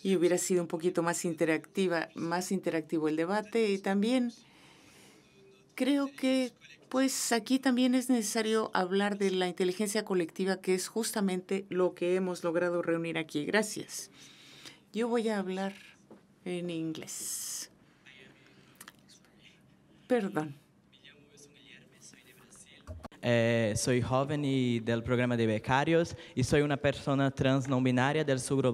S4: y hubiera sido un poquito más interactiva, más interactivo el debate y también creo que pues aquí también es necesario hablar de la inteligencia colectiva que es justamente lo que hemos logrado reunir aquí. Gracias. Yo voy a hablar en inglés. Perdón.
S1: Eh, soy joven y del programa de becarios y soy una persona trans no binaria del sur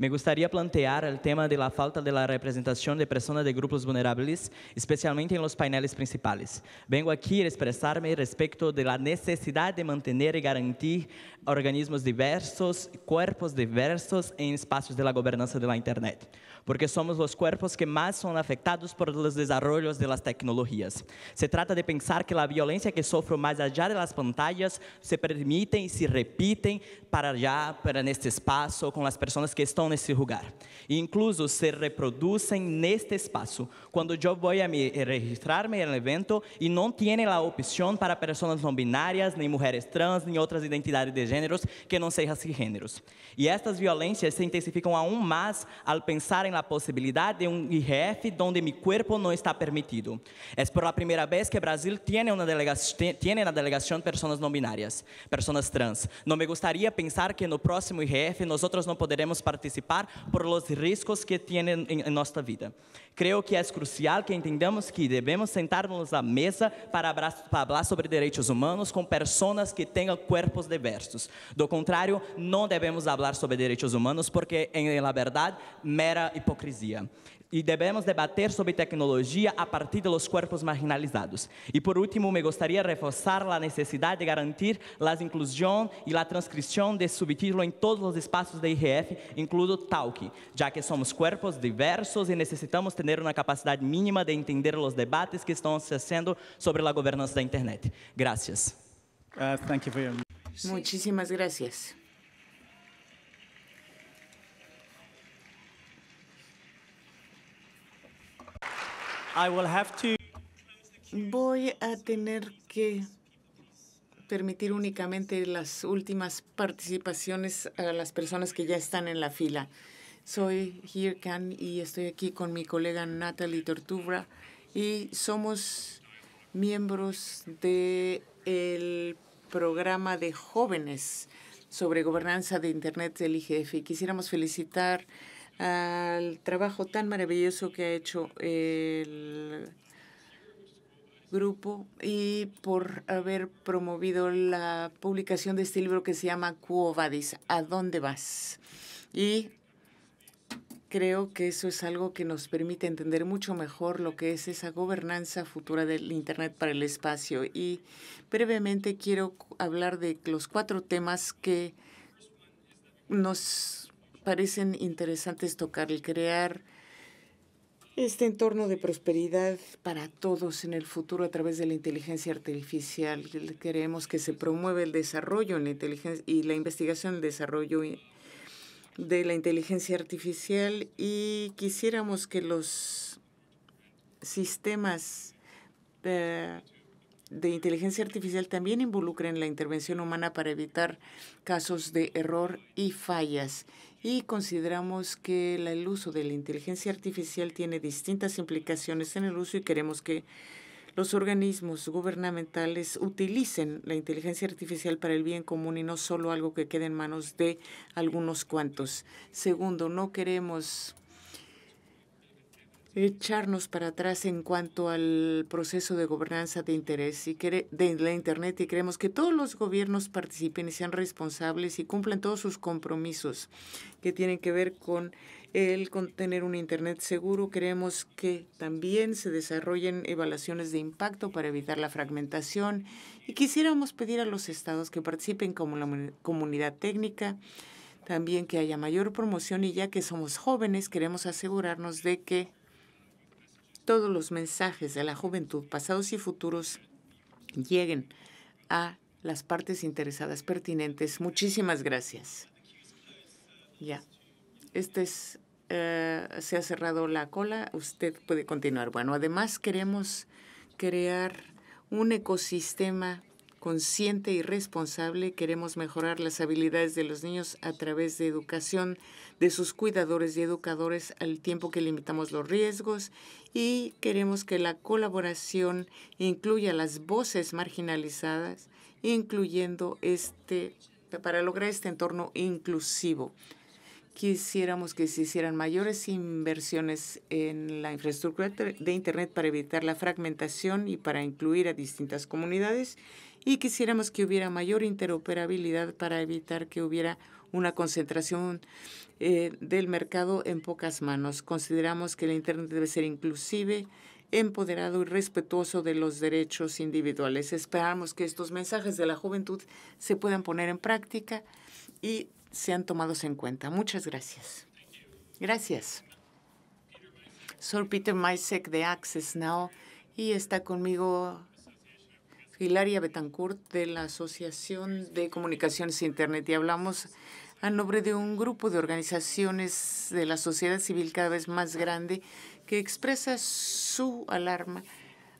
S1: Me gustaría plantear el tema de la falta de la representación de personas de grupos vulnerables, especialmente en los paneles principales. Vengo aquí a expresarme respecto de la necesidad de mantener y garantir organismos diversos, cuerpos diversos en espacios de la gobernanza de la Internet, porque somos los cuerpos que más son afectados por los desarrollos de las tecnologías. Se trata de pensar que la violencia que sufro más allá de las pantallas se permiten y se repiten para allá, para este espacio, con las personas que están nesse lugar. E incluso se reproduzem neste espaço. Quando eu vou me registrar-me no evento e não tem a opção para pessoas não binárias, nem mulheres trans, nem outras identidades de gêneros que não sejam gêneros. E estas violências se intensificam aún mais ao pensar em na possibilidade de um IRF onde meu corpo não está permitido. É pela primeira vez que o Brasil tem uma delegação, na delegação pessoas não binárias, pessoas trans. Não me gostaria pensar que no próximo IRF nós não poderemos participar participar por los riscos que tienen en, nuestra vida. Creo que es crucial que entendamos que debemos sentarnos à mesa para, para falar sobre direitos humanos com pessoas que tenham corpos diversos. Do contrário, não devemos falar sobre direitos humanos porque, na la verdade, mera hipocrisia. E devemos debater sobre tecnologia a partir dos corpos marginalizados. E por último, me gostaria de reforçar a necessidade de garantir a inclusão e a transcrição de subtítulo em todos os espaços da IGF, incluindo Talk, já que somos corpos diversos e necessitamos ter uma capacidade mínima de entender os debates que estão se sobre a governança da Internet. Gracias. Uh, thank you for Muchísimas gracias. Voy a
S4: tener que permitir únicamente las últimas participaciones a las personas que ya están en la fila. Soy Hirkan y estoy aquí con mi colega Natalie Tortubra y somos miembros del programa de jóvenes sobre gobernanza de Internet del IGF. quisiéramos felicitar al trabajo tan maravilloso que ha hecho el grupo y por haber promovido la publicación de este libro que se llama Quo ¿A dónde vas? Y creo que eso es algo que nos permite entender mucho mejor lo que es esa gobernanza futura del Internet para el espacio. Y brevemente quiero hablar de los cuatro temas que nos parecen interesantes tocar, el crear este entorno de prosperidad para todos en el futuro a través de la inteligencia artificial. Queremos que se promueva el desarrollo en la inteligencia y la investigación, el desarrollo de la inteligencia artificial y quisiéramos que los sistemas de inteligencia artificial también involucren la intervención humana para evitar casos de error y fallas y consideramos que el uso de la inteligencia artificial tiene distintas implicaciones en el uso y queremos que los organismos gubernamentales utilicen la inteligencia artificial para el bien común y no solo algo que quede en manos de algunos cuantos. Segundo, no queremos echarnos para atrás en cuanto al proceso de gobernanza de interés y de la Internet y creemos que todos los gobiernos participen y sean responsables y cumplan todos sus compromisos que tienen que ver con el con tener un Internet seguro. Creemos que también se desarrollen evaluaciones de impacto para evitar la fragmentación y quisiéramos pedir a los estados que participen como la comunidad técnica también que haya mayor promoción y ya que somos jóvenes queremos asegurarnos de que todos los mensajes de la juventud, pasados y futuros, lleguen a las partes interesadas pertinentes. Muchísimas gracias. Ya. Este es, eh, se ha cerrado la cola. Usted puede continuar. Bueno, además queremos crear un ecosistema consciente y responsable queremos mejorar las habilidades de los niños a través de educación de sus cuidadores y educadores al tiempo que limitamos los riesgos y queremos que la colaboración incluya las voces marginalizadas, incluyendo este, para lograr este entorno inclusivo quisiéramos que se hicieran mayores inversiones en la infraestructura de Internet para evitar la fragmentación y para incluir a distintas comunidades y quisiéramos que hubiera mayor interoperabilidad para evitar que hubiera una concentración eh, del mercado en pocas manos. Consideramos que el Internet debe ser inclusive, empoderado y respetuoso de los derechos individuales. Esperamos que estos mensajes de la juventud se puedan poner en práctica y sean tomados en cuenta. Muchas gracias. Gracias. Soy Peter Maisek de Access Now y está conmigo Hilaria Betancourt de la Asociación de Comunicaciones e Internet y hablamos a nombre de un grupo de organizaciones de la sociedad civil cada vez más grande que expresa su alarma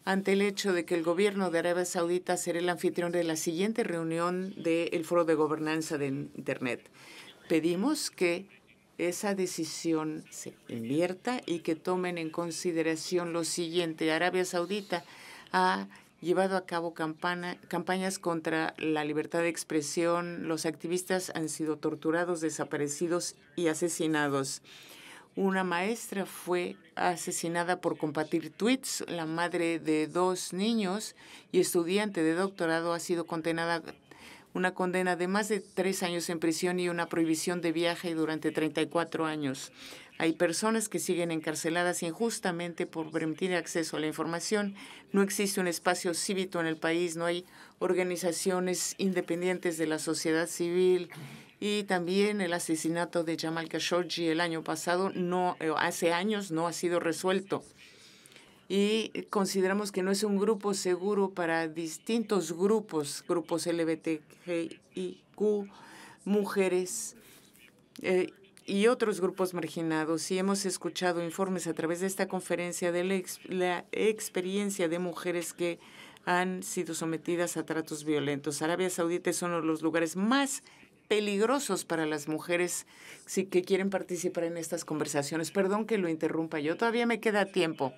S4: ante el hecho de que el gobierno de Arabia Saudita será el anfitrión de la siguiente reunión del Foro de Gobernanza de Internet. Pedimos que esa decisión se invierta y que tomen en consideración lo siguiente. Arabia Saudita ha llevado a cabo campana, campañas contra la libertad de expresión. Los activistas han sido torturados, desaparecidos y asesinados. Una maestra fue asesinada por compartir tweets. La madre de dos niños y estudiante de doctorado ha sido condenada una condena de más de tres años en prisión y una prohibición de viaje durante 34 años. Hay personas que siguen encarceladas injustamente por permitir acceso a la información. No existe un espacio cívico en el país, no hay organizaciones independientes de la sociedad civil. Y también el asesinato de Jamal Khashoggi el año pasado, no, eh, hace años, no ha sido resuelto. Y consideramos que no es un grupo seguro para distintos grupos, grupos LGBTIQ, mujeres, eh, y otros grupos marginados y hemos escuchado informes a través de esta conferencia de la, experiencia de mujeres que han sido sometidas a tratos violentos. Arabia Saudita es uno de los lugares más peligrosos para las mujeres que quieren participar en estas conversaciones. Perdón que lo interrumpa, yo todavía me queda tiempo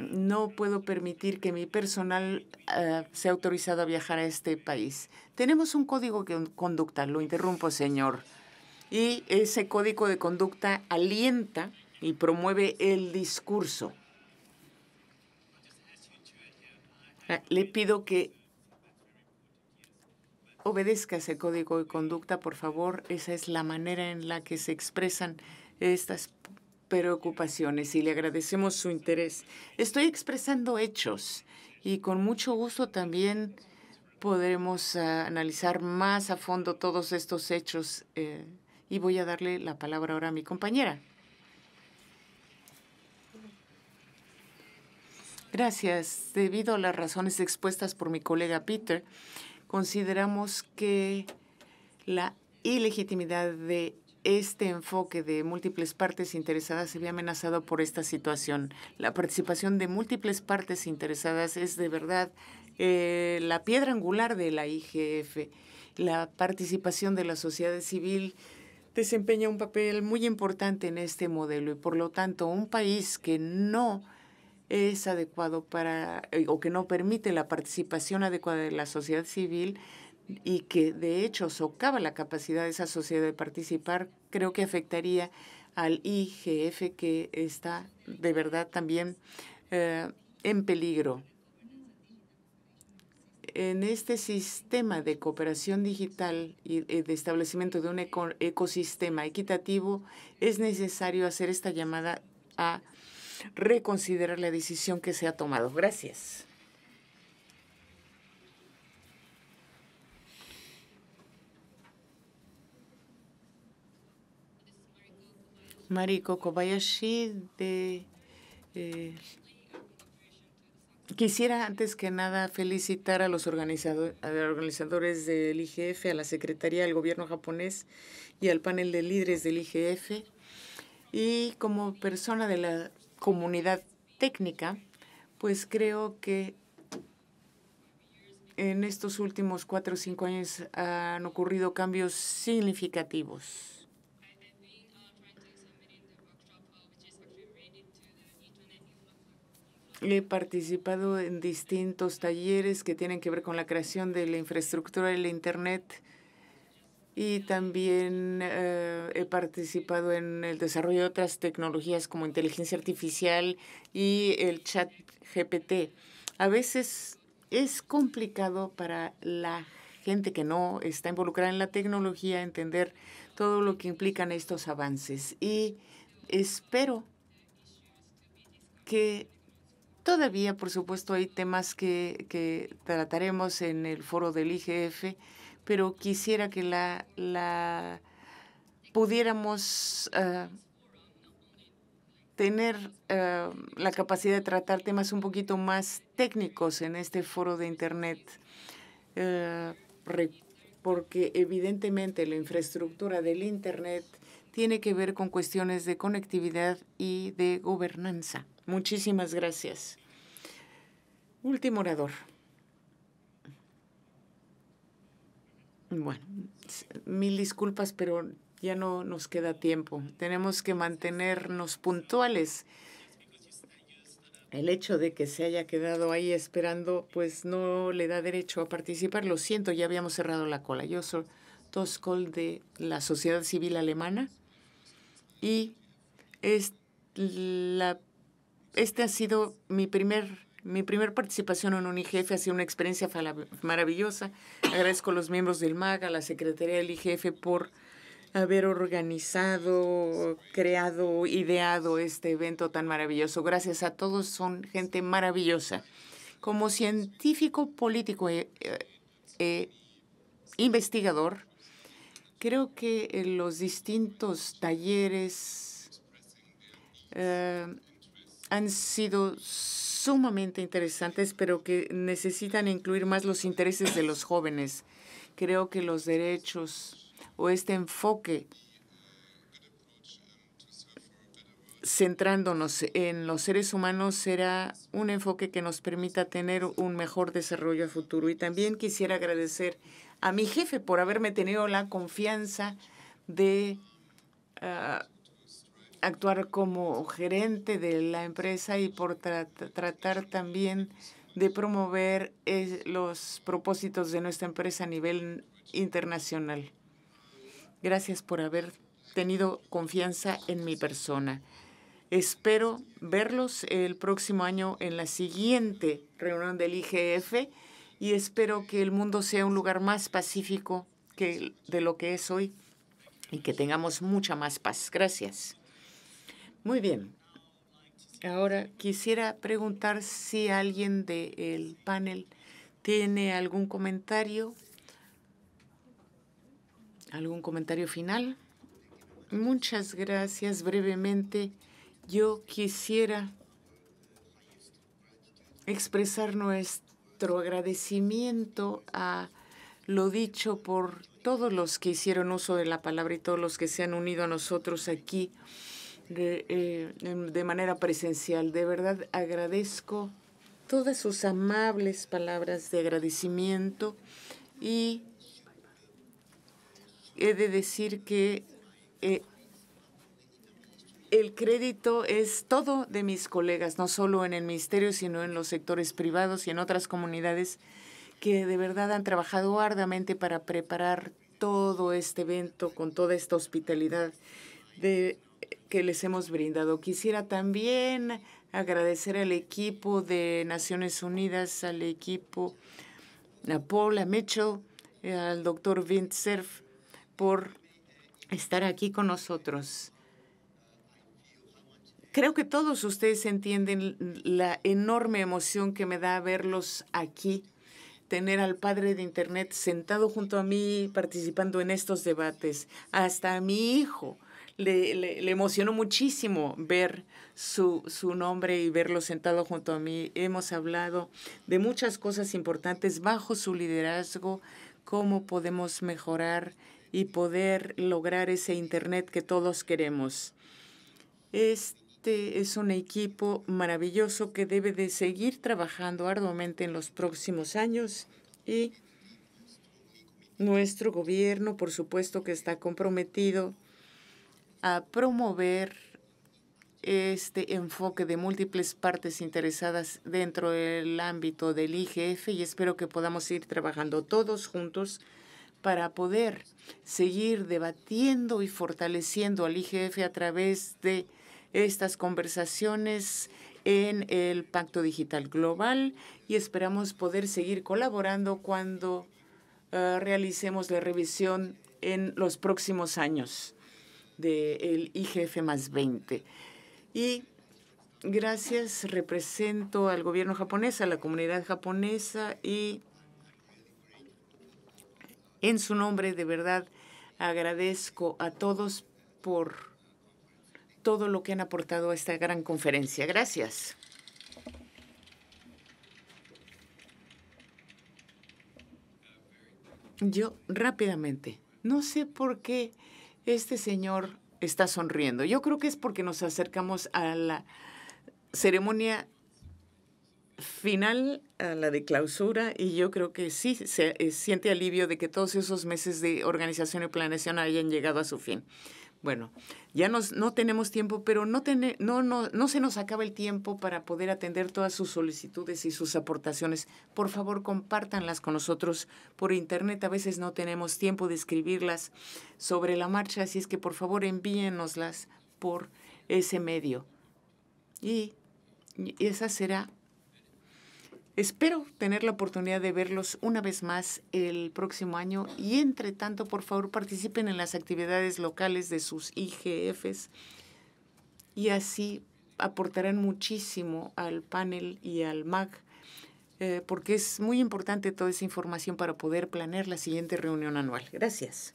S4: no puedo permitir que mi personal eh, sea autorizado a viajar a este país. Tenemos un código de conducta, lo interrumpo, señor. Y ese código de conducta alienta y promueve el discurso. Ah, le pido que obedezca ese código de conducta, por favor. Esa es la manera en la que se expresan estas preocupaciones y le agradecemos su interés. Estoy expresando hechos y con mucho gusto también podremos ah, analizar más a fondo todos estos hechos eh, y voy a darle la palabra ahora a mi compañera. Gracias. Debido a las razones expuestas por mi colega Peter, consideramos que la ilegitimidad de este enfoque de múltiples partes interesadas se ve amenazado por esta situación. La participación de múltiples partes interesadas es de verdad eh, la piedra angular de la IGF. La participación de la sociedad civil desempeña un papel muy importante en este modelo y por lo tanto un país que no es adecuado para eh, o que no permite la participación adecuada de la sociedad civil y que de hecho socava la capacidad de esa sociedad de participar, creo que afectaría al IGF que está de verdad también eh, en peligro. En este sistema de cooperación digital y de establecimiento de un ecosistema equitativo, es necesario hacer esta llamada a reconsiderar la decisión que se ha tomado.
S1: Gracias.
S4: Mariko Kobayashi de... Eh, quisiera antes que nada felicitar a los organizadores del IGF, a la Secretaría del Gobierno japonés y al panel de líderes del IGF. Y como persona de la comunidad técnica, pues creo que en estos últimos cuatro o cinco años han ocurrido cambios significativos He participado en distintos talleres que tienen que ver con la creación de la infraestructura del Internet y también eh, he participado en el desarrollo de otras tecnologías como inteligencia artificial y el chat GPT. A veces es complicado para la gente que no está involucrada en la tecnología entender todo lo que implican estos avances y espero que Todavía, por supuesto, hay temas que, trataremos en el foro del IGF, pero quisiera que la, pudiéramos eh, tener eh, la capacidad de tratar temas un poquito más técnicos en este foro de Internet, eh, porque evidentemente la infraestructura del Internet tiene que ver con cuestiones de conectividad y de gobernanza. Muchísimas gracias. Último orador. Bueno, mil disculpas, pero ya no nos queda tiempo. Tenemos que mantenernos puntuales. El hecho de que se haya quedado ahí esperando, pues no le da derecho a participar. Lo siento, ya habíamos cerrado la cola. Yo soy Toskol de la sociedad civil alemana y es la este ha sido mi primer mi primer participación en un IGF ha sido una experiencia maravillosa. Agradezco a los miembros del MAGA, a la Secretaría del IGF por haber organizado, creado, ideado este evento tan maravilloso. Gracias a todos, son gente maravillosa. Como científico político e, investigador, creo que los distintos talleres han sido sumamente interesantes, pero que necesitan incluir más los intereses de los jóvenes. Creo que los derechos o este enfoque centrándonos en los seres humanos será un enfoque que nos permita tener un mejor desarrollo a futuro. Y también quisiera agradecer a mi jefe por haberme tenido la confianza de ah, actuar como gerente de la empresa y por tratar también de promover eh, los propósitos de nuestra empresa a nivel internacional. Gracias por haber tenido confianza en mi persona. Espero verlos el próximo año en la siguiente reunión del IGF y espero que el mundo sea un lugar más pacífico que de lo que es hoy y que tengamos mucha más paz. Gracias. Muy bien. Ahora quisiera preguntar si alguien del panel tiene algún comentario, algún comentario final. Muchas gracias. Brevemente, yo quisiera expresar nuestro agradecimiento a lo dicho por todos los que hicieron uso de la palabra y todos los que se han unido a nosotros aquí eh, de, manera presencial. De verdad agradezco todas sus amables palabras de agradecimiento y he de decir que eh, el crédito es todo de mis colegas, no solo en el ministerio, sino en los sectores privados y en otras comunidades que de verdad han trabajado arduamente para preparar todo este evento con toda esta hospitalidad de que les hemos brindado. Quisiera también agradecer al equipo de Naciones Unidas, al equipo a Paula Mitchell, eh, al doctor Cerf, por estar aquí con nosotros. Creo que todos ustedes entienden la enorme emoción que me da verlos aquí, tener al padre de Internet sentado junto a mí participando en estos debates, hasta a mi hijo le, emocionó muchísimo ver su, su, nombre y verlo sentado junto a mí. Hemos hablado de muchas cosas importantes bajo su liderazgo, cómo podemos mejorar y poder lograr ese Internet que todos queremos. Este es un equipo maravilloso que debe de seguir trabajando arduamente en los próximos años y nuestro gobierno, por supuesto, que está comprometido a promover este enfoque de múltiples partes interesadas dentro del ámbito del IGF y espero que podamos ir trabajando todos juntos para poder seguir debatiendo y fortaleciendo al IGF a través de estas conversaciones en el Pacto Digital Global y esperamos poder seguir colaborando cuando eh, realicemos la revisión en los próximos años del IGF más 20. Y gracias, represento al gobierno japonés, a la comunidad japonesa y en su nombre de verdad agradezco a todos por todo lo que han aportado a esta gran conferencia. Gracias. Yo rápidamente, no sé por qué este señor está sonriendo. Yo creo que es porque nos acercamos a la ceremonia final, a la de clausura, y yo creo que sí, se eh, siente alivio de que todos esos meses de organización y planeación hayan llegado a su fin. Bueno, ya nos, no tenemos tiempo, pero no, no, no se nos acaba el tiempo para poder atender todas sus solicitudes y sus aportaciones. Por favor, compártanlas con nosotros por internet. A veces no tenemos tiempo de escribirlas sobre la marcha, así es que por favor envíennoslas por ese medio. Y esa será Espero tener la oportunidad de verlos una vez más el próximo año y entre tanto, por favor, participen en las actividades locales de sus IGFs y así aportarán muchísimo al panel y al MAC, eh, porque es muy importante toda esa información para poder planear la siguiente reunión anual. Gracias.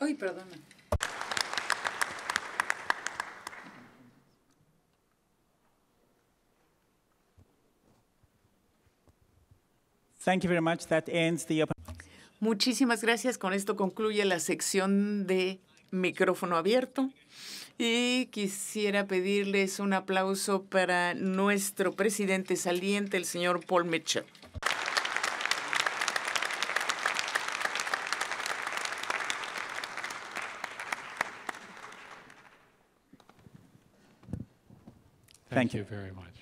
S2: hoy perdona.
S1: Thank Muchísimas
S4: gracias. Con esto concluye la sección de micrófono abierto. Y quisiera pedirles un aplauso para nuestro presidente saliente, el señor Paul Mitchell.
S2: Thank you